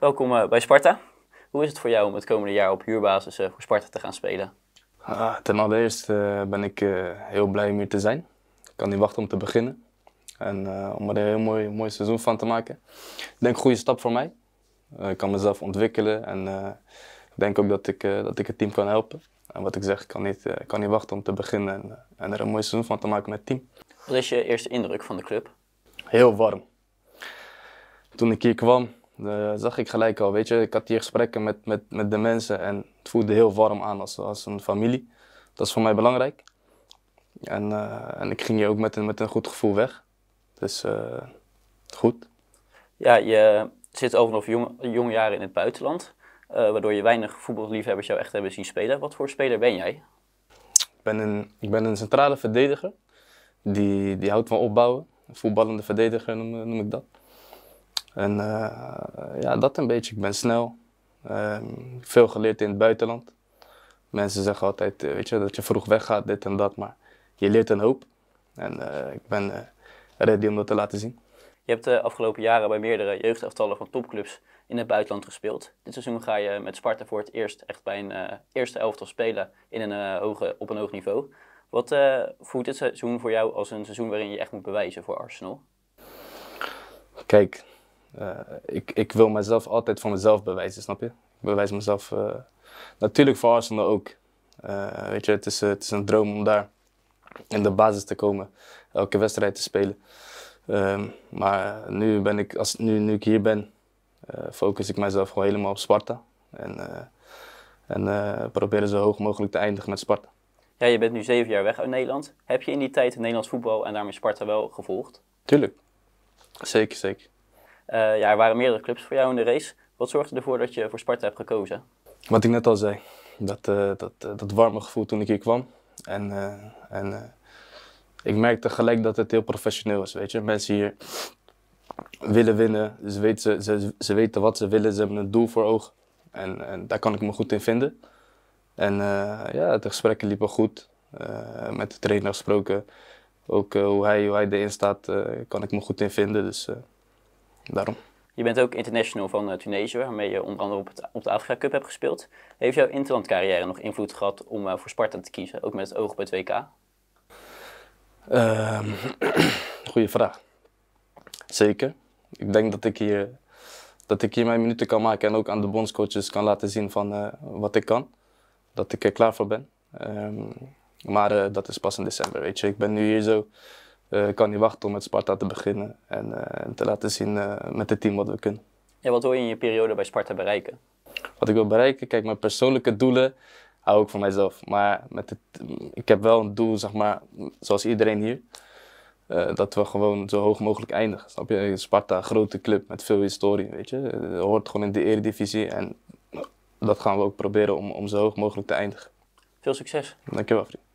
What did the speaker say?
Welkom eh, bij Sparta. Hoe is het voor jou om het komende jaar op huurbasis eh, voor Sparta te gaan spelen? Ah, ten allereerste eh, ben ik heel blij om hier te zijn. Ik kan niet wachten om te beginnen. En om er een heel mooi, mooi seizoen van te maken. Ik denk een goede stap voor mij. ik kan mezelf ontwikkelen en ik denk ook dat ik, dat ik het team kan helpen. En wat ik zeg, ik kan niet, kan niet wachten om te beginnen en, en er een mooi seizoen van te maken met het team. Wat is je eerste indruk van de club? Heel warm. Toen ik hier kwam, uh, zag ik gelijk al, weet je. Ik had die gesprekken met, met, met de mensen en het voelde heel warm aan als, als een familie. Dat is voor mij belangrijk. En, eh, en ik ging hier ook met een, met een goed gevoel weg. Dus eh, goed. Ja, je zit over nog jong, jong jaren in het buitenland. waardoor je weinig voetballiefhebbers jou echt hebben zien spelen. Wat voor speler ben jij? Ik ben een, ik ben een centrale verdediger. Die, die houdt van opbouwen. Een voetballende verdediger noem ik dat. En eh, ja, dat een beetje. Ik ben snel. Ehm, veel geleerd in het buitenland. Mensen zeggen altijd, eh, weet je, dat je vroeg weggaat, dit en dat. Maar je leert een hoop. En eh, ik ben ready om dat te laten zien. Je hebt de afgelopen jaren bij meerdere jeugdaftallen van topclubs in het buitenland gespeeld. Dit seizoen ga je met Sparta voor het eerst echt bij een eerste elftal spelen in een, hoge, op een hoog niveau. Wat uh, voelt dit seizoen voor jou als een seizoen waarin je echt moet bewijzen voor Arsenal? Kijk, eh, ik, ik wil mezelf altijd voor mezelf bewijzen, snap je? Ik bewijs mezelf eh, natuurlijk voor Arsenal ook. Eh, weet je, het is, het is een droom om daar in de basis te komen, elke wedstrijd te spelen. Ehm, maar nu, ben ik, als, nu, nu ik hier ben, focus ik mezelf gewoon helemaal op Sparta. En, en proberen zo hoog mogelijk te eindigen met Sparta. Ja, je bent nu zeven jaar weg uit Nederland. Heb je in die tijd Nederlands voetbal en daarmee Sparta wel gevolgd? Tuurlijk. Zeker, zeker. Eh, ja, er waren meerdere clubs voor jou in de race. Wat zorgde ervoor dat je voor Sparta hebt gekozen? Wat ik net al zei, dat, eh, dat, eh, dat warme gevoel toen ik hier kwam. En, en ik merkte gelijk dat het heel professioneel is, weet je. Mensen hier willen winnen, ze weten, ze, ze, ze weten wat ze willen, ze hebben een doel voor ogen. En, en daar kan ik me goed in vinden. En ja, de gesprekken liepen goed. met de trainer gesproken. Ook hoe, hij, hoe hij erin staat, kan ik me goed in vinden. Dus daarom. Je bent ook international van eh, Tunesië, waarmee je onder andere op, de Afrika Cup hebt gespeeld. Heeft jouw carrière nog invloed gehad om eh, voor Sparta te kiezen, ook met het oog op het WK? Uh, ehm, goeie vraag. Zeker. Ik denk dat ik, hier, dat ik hier mijn minuten kan maken en ook aan de bondscoaches kan laten zien van eh, wat ik kan. Dat ik er klaar voor ben. Ehm, maar dat is pas in december, weet je. Ik ben nu hier zo eh, ik kan niet wachten om met Sparta te beginnen en eh, te laten zien eh, met het team wat we kunnen. En wat wil je in je periode bij Sparta bereiken? Wat ik wil bereiken, kijk, mijn persoonlijke doelen hou ik van mijzelf. Maar met het, ik heb wel een doel, zeg maar, zoals iedereen hier. dat we gewoon zo hoog mogelijk eindigen. Snap je? Sparta, grote club met veel historie, weet je. Dat hoort gewoon in de eredivisie en dat gaan we ook proberen om, om zo hoog mogelijk te eindigen. Veel succes. Dankjewel, vriend.